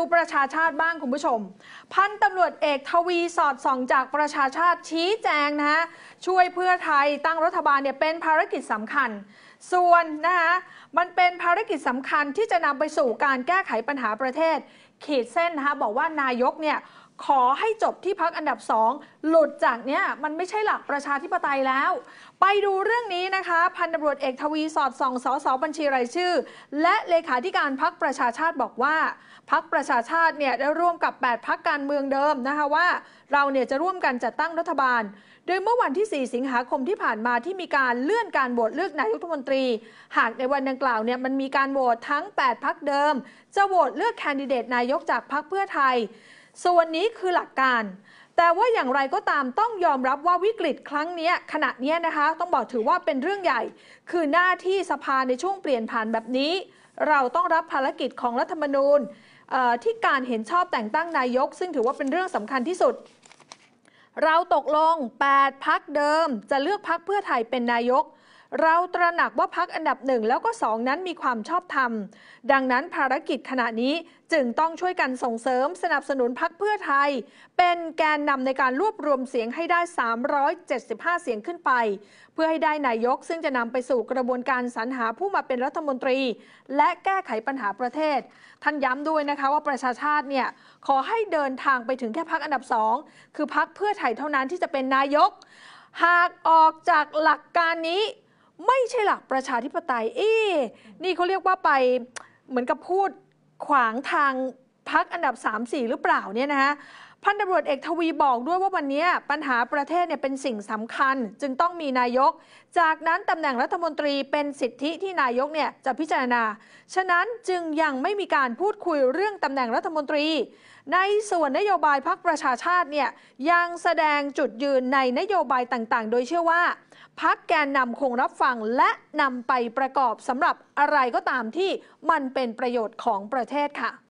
ูประชาชาติบ้างคุณผู้ชม พันตำรวจเอกทวีสอดส่องจากประชาชาติชี้แจงนะฮะช่วยเพื่อไทยตั้งรัฐบาลเนี่ยเป็นภารกิจสำคัญ ส่วนนะคะมันเป็นภารกิจสำคัญที่จะนำไปสู่การแก้ไขปัญหาประเทศ ขีดเส้นนะคะบอกว่านายกเนี่ยขอให้จบที่พักอันดับสอง หลุดจากเนี้ยมันไม่ใช่หลักประชาธิปไตยแล้ว ไปดูเรื่องนี้นะคะ พันตำรวจเอกทวีสอดส่องสอสอบัญชีรายชื่อและเลขาธิการพักประชาชาติบอกว่าพักประชาชาติเนี่ยได้ร่วมกับ8พักการเมืองเดิมนะคะว่าเราเนี่ยจะร่วมกันจัดตั้งรัฐบาล โดยเมื่อวันที่4สิงหาคมที่ผ่านมาที่มีการเลื่อนการโหวตเลือกนายกรัฐมนตรีหากในวันดังกล่าวเนี่ยมันมีการโหวตทั้ง8พักเดิม จะโหวตเลือกแคนดิเดตนายกจากพักเพื่อไทยส่วนนี้คือหลักการ แต่ว่าอย่างไรก็ตามต้องยอมรับว่าวิกฤตครั้งนี้ขณะนี้นะคะ ต้องบอกถือว่าเป็นเรื่องใหญ่ คือหน้าที่สภาในช่วงเปลี่ยนผ่านแบบนี้ เราต้องรับภารกิจของรัฐธรรมนูญที่การเห็นชอบแต่งตั้งนายกซึ่งถือว่าเป็นเรื่องสำคัญที่สุด เราตกลง8พักเดิมจะเลือกพักเพื่อไทยเป็นนายกเราตระหนักว่าพักอันดับหนึ่งแล้วก็สองนั้นมีความชอบธรรม ดังนั้นภารกิจขณะนี้จึงต้องช่วยกันส่งเสริมสนับสนุนพักเพื่อไทย เป็นแกนนำในการรวบรวมเสียงให้ได้ 375 เสียงขึ้นไป เพื่อให้ได้นายกซึ่งจะนำไปสู่กระบวนการสรรหาผู้มาเป็นรัฐมนตรี และแก้ไขปัญหาประเทศ ท่านย้ำด้วยนะคะว่าประชาชาติเนี่ยขอให้เดินทางไปถึงแค่พักอันดับสองคือพักเพื่อไทยเท่านั้นที่จะเป็นนายก หากออกจากหลักการนี้ไม่ใช่หลักประชาธิปไตยเอ๊นี่เขาเรียกว่าไปเหมือนกับพูดขวางทางพักอันดับ 3-4 หรือเปล่าเนี่ยนะฮะ พันตำรวจเอกทวีบอกด้วยว่าวันนี้ปัญหาประเทศเนี่ยเป็นสิ่งสำคัญ จึงต้องมีนายก จากนั้นตำแหน่งรัฐมนตรี เป็นสิทธิที่นายกเนี่ยจะพิจารณา ฉะนั้นจึงยังไม่มีการพูดคุยเรื่องตำแหน่งรัฐมนตรี ในส่วนนโยบายพักประชาชาติเนี่ยยังแสดงจุดยืนในนโยบายต่างๆ โดยเชื่อว่าพักแกนนำคงรับฟังและนำไปประกอบสำหรับอะไรก็ตามที่มันเป็นประโยชน์ของประเทศค่ะ